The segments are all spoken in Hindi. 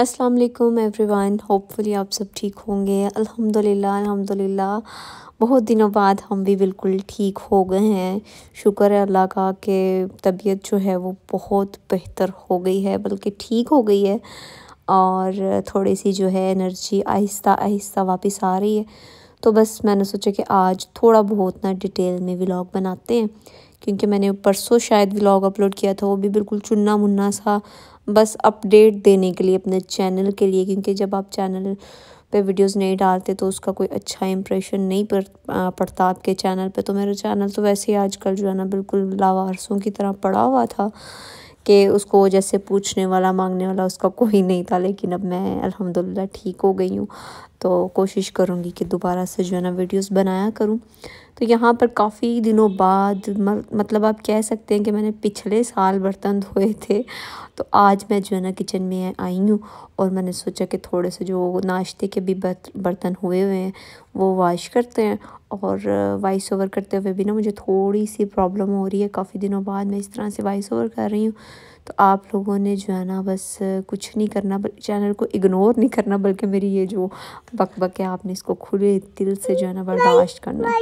अस्सलाम वालेकुम एवरीवन होपफुली आप सब ठीक होंगे अल्हम्दुलिल्लाह अल्हम्दुलिल्लाह बहुत दिनों बाद हम भी बिल्कुल ठीक हो गए हैं शुक्र है अल्लाह का कि तबीयत जो है वो बहुत बेहतर हो गई है बल्कि ठीक हो गई है और थोड़ी सी जो है एनर्जी आहिस्ता आहिस्ता वापस आ रही है तो बस मैंने सोचा कि आज थोड़ा बहुत ना डिटेल में व्लॉग बनाते हैं क्योंकि मैंने परसों शायद व्लॉग अपलोड किया था वो भी बिल्कुल चुनना मुन्ना सा बस अपडेट देने के लिए अपने चैनल के लिए क्योंकि जब आप चैनल पे वीडियोस नहीं डालते तो उसका कोई अच्छा इंप्रेशन नहीं पड़ पड़ता आपके चैनल पे तो मेरा चैनल तो वैसे ही आजकल जो है ना बिल्कुल लावारसों की तरह पड़ा हुआ था कि उसको जैसे पूछने वाला मांगने वाला उसका कोई नहीं था लेकिन अब मैं अलहमदिल्ला ठीक हो गई हूँ तो कोशिश करूँगी कि दोबारा से जो है ना वीडियोज़ बनाया करूँ तो यहाँ पर काफ़ी दिनों बाद मतलब आप कह सकते हैं कि मैंने पिछले साल बर्तन धोए थे तो आज मैं जो है ना किचन में आई हूँ और मैंने सोचा कि थोड़े से जो नाश्ते के भी बर्तन हुए हुए हैं वो वाश करते हैं और वॉइस ओवर करते हुए भी ना मुझे थोड़ी सी प्रॉब्लम हो रही है काफ़ी दिनों बाद मैं इस तरह से वॉइस ओवर कर रही हूँ तो आप लोगों ने जो है ना बस कुछ नहीं करना चैनल को इग्नोर नहीं करना बल्कि मेरी ये जो बकबक है आपने इसको खुले दिल से जो है ना बर्दाश्त करना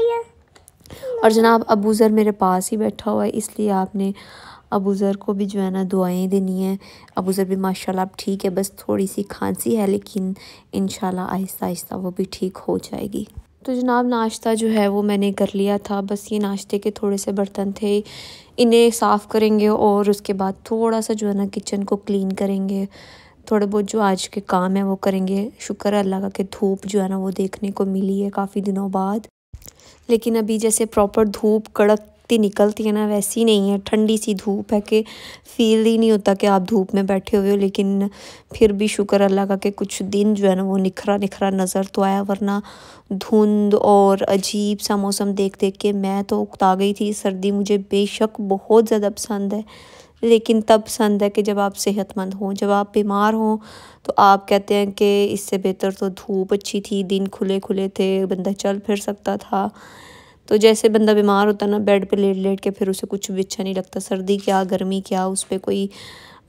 और जनाब अबू ज़र मेरे पास ही बैठा हुआ है इसलिए आपने अबू ज़र को भी जो है ना दुआएं देनी है अबू ज़र भी माशाल्लाह अब ठीक है बस थोड़ी सी खांसी है लेकिन इन आहिस्ता आहिस्ता वो भी ठीक हो जाएगी तो जनाब नाश्ता जो है वो मैंने कर लिया था बस ये नाश्ते के थोड़े से बर्तन थे इन्हें साफ़ करेंगे और उसके बाद थोड़ा सा जो है ना किचन को क्लीन करेंगे थोड़े बहुत जो आज के काम है वो करेंगे शुक्र अल्लाह का कि धूप जो है ना वो देखने को मिली है काफ़ी दिनों बाद लेकिन अभी जैसे प्रॉपर धूप कड़कती निकलती है ना वैसी नहीं है ठंडी सी धूप है कि फील ही नहीं होता कि आप धूप में बैठे हुए हो लेकिन फिर भी शुक्र अल्लाह का कि कुछ दिन जो है ना वो निखरा निखरा नज़र तो आया वरना धुंध और अजीब सा मौसम देख देख के मैं तो उकता गई थी सर्दी मुझे बेशक बहुत ज़्यादा पसंद है लेकिन तब पसंद है कि जब आप सेहतमंद हों जब आप बीमार हों तो आप कहते हैं कि इससे बेहतर तो धूप अच्छी थी दिन खुले खुले थे बंदा चल फिर सकता था तो जैसे बंदा बीमार होता है ना बेड पे लेट लेट के फिर उसे कुछ भी अच्छा नहीं लगता सर्दी क्या गर्मी क्या उस पर कोई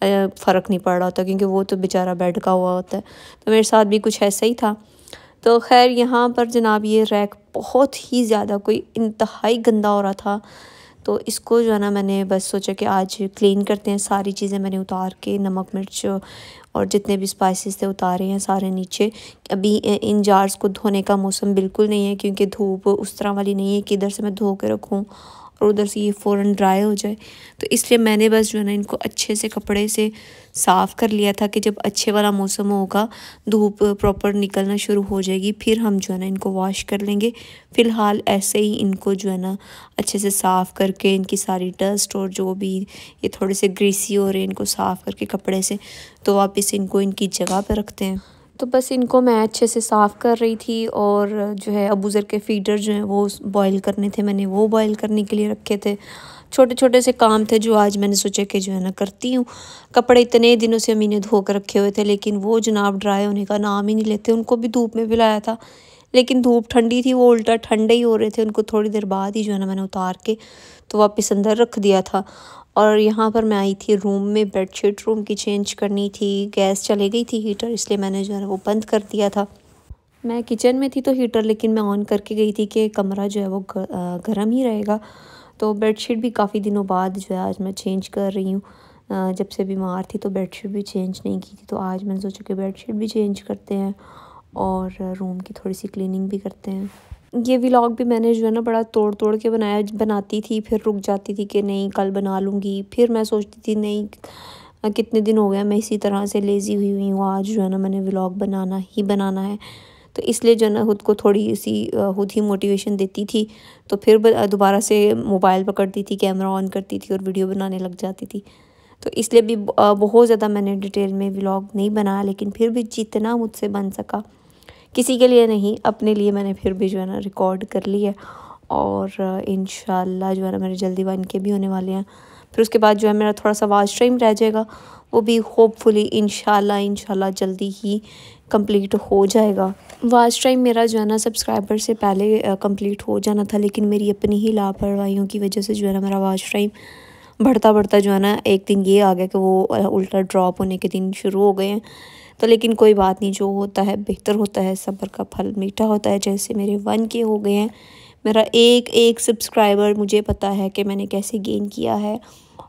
फ़र्क नहीं पड़ रहा होता क्योंकि वो तो बेचारा बेड का हुआ होता है तो मेरे साथ भी कुछ ऐसा ही था तो खैर यहाँ पर जनाब ये रैक बहुत ही ज़्यादा कोई इंतहाई गंदा हो रहा था तो इसको जो है ना मैंने बस सोचा कि आज क्लीन करते हैं सारी चीज़ें मैंने उतार के नमक मिर्च और जितने भी स्पाइसेस थे उतारे हैं सारे नीचे अभी इन जार्स को धोने का मौसम बिल्कुल नहीं है क्योंकि धूप उस तरह वाली नहीं है कि इधर से मैं धो के रखूँ और उधर से ये फ़ौरन ड्राई हो जाए तो इसलिए मैंने बस जो है ना इनको अच्छे से कपड़े से साफ़ कर लिया था कि जब अच्छे वाला मौसम होगा धूप प्रॉपर निकलना शुरू हो जाएगी फिर हम जो है ना इनको वॉश कर लेंगे फ़िलहाल ऐसे ही इनको जो है ना अच्छे से साफ़ करके इनकी सारी डस्ट और जो भी ये थोड़े से ग्रीसी हो रहे हैं इनको साफ़ करके कपड़े से तो वापस इनको इनकी जगह पर रखते हैं तो बस इनको मैं अच्छे से साफ़ कर रही थी और जो है अबूज़र के फीडर जो हैं वो बॉईल करने थे मैंने वो बॉईल करने के लिए रखे थे छोटे छोटे से काम थे जो आज मैंने सोचा कि जो है ना करती हूँ कपड़े इतने दिनों से अम्मी ने धो कर रखे हुए थे लेकिन वो जनाब ड्राई होने का नाम ही नहीं लेते उनको भी धूप में पिलाया था लेकिन धूप ठंडी थी वो उल्टा ठंडे ही हो रहे थे उनको थोड़ी देर बाद ही जो है ना मैंने उतार के तो वापस अंदर रख दिया था और यहाँ पर मैं आई थी रूम में बेडशीट रूम की चेंज करनी थी गैस चले गई थी हीटर इसलिए मैंने जो है वो बंद कर दिया था मैं किचन में थी तो हीटर लेकिन मैं ऑन करके गई थी कि कमरा जो है वो गर्म ही रहेगा तो बेडशीट भी काफ़ी दिनों बाद जो है आज मैं चेंज कर रही हूँ जब से बीमार थी तो बेडशीट भी चेंज नहीं की थी तो आज मैंने सोचा कि बेडशीट भी चेंज करते हैं और रूम की थोड़ी सी क्लीनिंग भी करते हैं ये व्लॉग भी मैंने जो है ना बड़ा तोड़ तोड़ के बनाया बनाती थी फिर रुक जाती थी कि नहीं कल बना लूँगी फिर मैं सोचती थी नहीं कितने दिन हो गया मैं इसी तरह से लेज़ी हुई हुई हूँ आज जो है ना मैंने व्लॉग बनाना ही बनाना है तो इसलिए जो है ना खुद को थोड़ी सी खुद ही मोटिवेशन देती थी तो फिर दोबारा से मोबाइल पकड़ती थी कैमरा ऑन करती थी और वीडियो बनाने लग जाती थी तो इसलिए भी बहुत ज़्यादा मैंने डिटेल में व्लॉग नहीं बनाया लेकिन फिर भी जितना मुझसे बन सका किसी के लिए नहीं अपने लिए मैंने फिर भी जो है ना रिकॉर्ड कर ली है और इन जो है ना मेरे जल्दी वन के भी होने वाले हैं फिर उसके बाद जो है मेरा थोड़ा सा वाज टाइम रह जाएगा वो भी होपफुली इन शाला जल्दी ही कंप्लीट हो जाएगा वाज टाइम मेरा जो है ना सब्सक्राइबर से पहले कंप्लीट हो जाना था लेकिन मेरी अपनी ही लापरवाही की वजह से जो है ना मेरा वाज टाइम बढ़ता बढ़ता जो है ना एक दिन ये आ गया कि वो उल्टा ड्रॉप होने के दिन शुरू हो गए हैं तो लेकिन कोई बात नहीं जो होता है बेहतर होता है सब्र का फल मीठा होता है जैसे मेरे वन के हो गए हैं मेरा एक एक सब्सक्राइबर मुझे पता है कि मैंने कैसे गेन किया है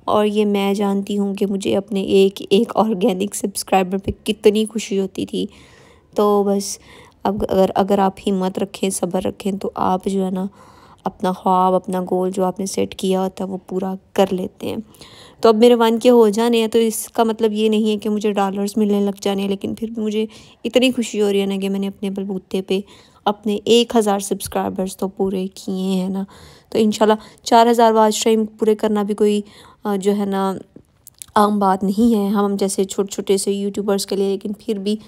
और ये मैं जानती हूँ कि मुझे अपने एक एक ऑर्गेनिक सब्सक्राइबर पे कितनी खुशी होती थी तो बस अब अगर अगर आप हिम्मत रखें सब्र रखें तो आप जो है ना अपना ख्वाब अपना गोल जो आपने सेट किया होता है वो पूरा कर लेते हैं तो अब मेरे वन के हो जाने हैं तो इसका मतलब ये नहीं है कि मुझे डॉलर्स मिलने लग जाने हैं लेकिन फिर भी मुझे इतनी खुशी हो रही है ना कि मैंने अपने बलबूते पे अपने एक हज़ार सब्सक्राइबर्स तो पूरे किए हैं ना तो इन चार हज़ार वाज टाइम पूरे करना भी कोई जो है ना आम बात नहीं है हम जैसे छोटे छोटे से यूट्यूबर्स के लिए लेकिन फिर भी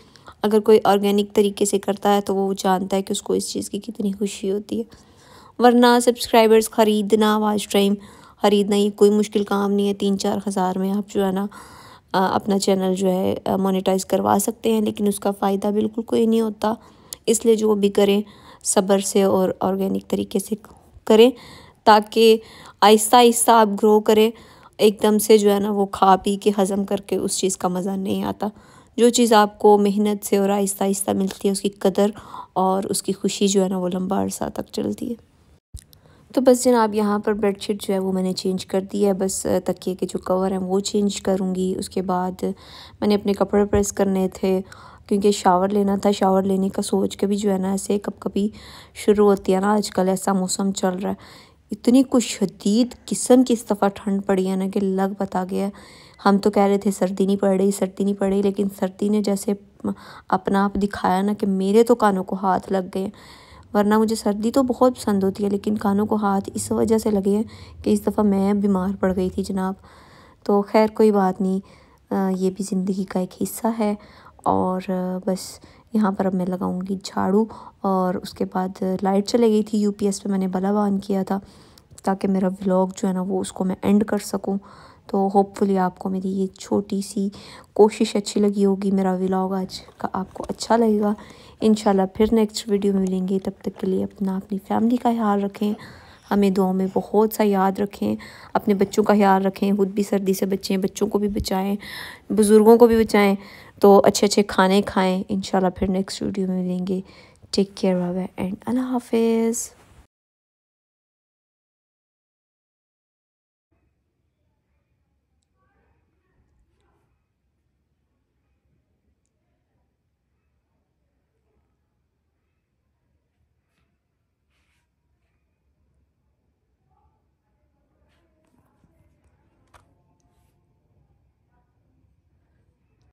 अगर कोई ऑर्गेनिक तरीके से करता है तो वो जानता है कि उसको इस चीज़ की कितनी खुशी होती है वरना सब्सक्राइबर्स ख़रीदना वाच टाइम ख़रीदना ये कोई मुश्किल काम नहीं है तीन चार हज़ार में आप जो है ना अपना चैनल जो है मोनेटाइज करवा सकते हैं लेकिन उसका फ़ायदा बिल्कुल कोई नहीं होता इसलिए जो भी करें सब्र से और ऑर्गेनिक तरीके से करें ताकि आहिस्ता आहिस्ता आप ग्रो करें एकदम से जो है ना वो खा पी के हज़म करके उस चीज़ का मज़ा नहीं आता जो चीज़ आपको मेहनत से और आहिस्ता आहिस्ता मिलती है उसकी कदर और उसकी खुशी जो है ना वो लंबा अरसा तक चलती है तो बस जनाब यहाँ पर बेडशीट जो है वो मैंने चेंज कर दी है बस तकिए के जो कवर हैं वो चेंज करूँगी उसके बाद मैंने अपने कपड़े प्रेस करने थे क्योंकि शावर लेना था शावर लेने का सोच के भी जो है ना ऐसे कब कभी शुरू होती है ना आजकल ऐसा मौसम चल रहा है इतनी कुछ शदीद किस्म की इस दफ़ा ठंड पड़ी है ना कि लग बता गया हम तो कह रहे थे सर्दी नहीं पड़ रही सर्दी नहीं पड़ रही लेकिन सर्दी ने जैसे अपना आप दिखाया ना कि मेरे तो कानों को हाथ लग गए वरना मुझे सर्दी तो बहुत पसंद होती है लेकिन कानों को हाथ इस वजह से लगे हैं कि इस दफ़ा मैं बीमार पड़ गई थी जनाब तो खैर कोई बात नहीं ये भी ज़िंदगी का एक हिस्सा है और बस यहाँ पर अब मैं लगाऊंगी झाड़ू और उसके बाद लाइट चले गई थी यूपीएस पे मैंने बल्ब ऑन किया था ताकि मेरा व्लॉग जो है ना वो उसको मैं एंड कर सकूँ तो होपफुली आपको मेरी ये छोटी सी कोशिश अच्छी लगी होगी मेरा व्लॉग आज का आपको अच्छा लगेगा इन फिर नेक्स्ट वीडियो में मिलेंगे तब तक के लिए अपना अपनी फैमिली का ख्याल रखें हमें दुआ में बहुत सा याद रखें अपने बच्चों का ख्याल रखें खुद भी सर्दी से बचें बच्चों को भी बचाएं बुज़ुर्गों को भी बचाएं तो अच्छे अच्छे खाने खाएं इन फिर नेक्स्ट वीडियो में मिलेंगे टेक केयर बाय एंड अल्लाह हाफिज़